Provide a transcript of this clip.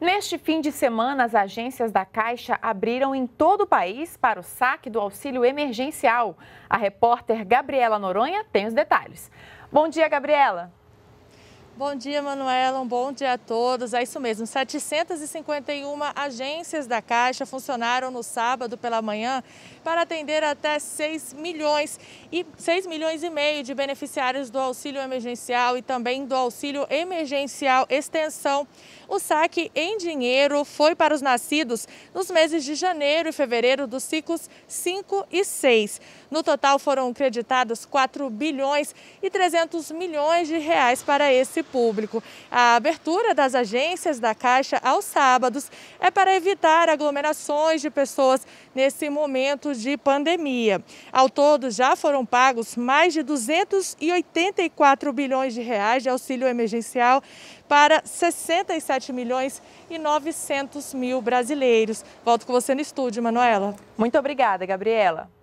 Neste fim de semana, as agências da Caixa abriram em todo o país para o saque do auxílio emergencial. A repórter Gabriela Noronha tem os detalhes. Bom dia, Gabriela. Bom dia, Manuela. Um bom dia a todos. É isso mesmo. 751 agências da Caixa funcionaram no sábado pela manhã para atender até 6 milhões e 6 milhões e meio de beneficiários do auxílio emergencial e também do auxílio emergencial extensão. O saque em dinheiro foi para os nascidos nos meses de janeiro e fevereiro dos ciclos 5 e 6. No total foram creditados 4 bilhões e 300 milhões de reais para esse público. A abertura das agências da Caixa aos sábados é para evitar aglomerações de pessoas nesse momento de pandemia. Ao todo, já foram pagos mais de 284 bilhões de reais de auxílio emergencial para 67 milhões e 900 mil brasileiros. Volto com você no estúdio, Manuela. Muito obrigada, Gabriela.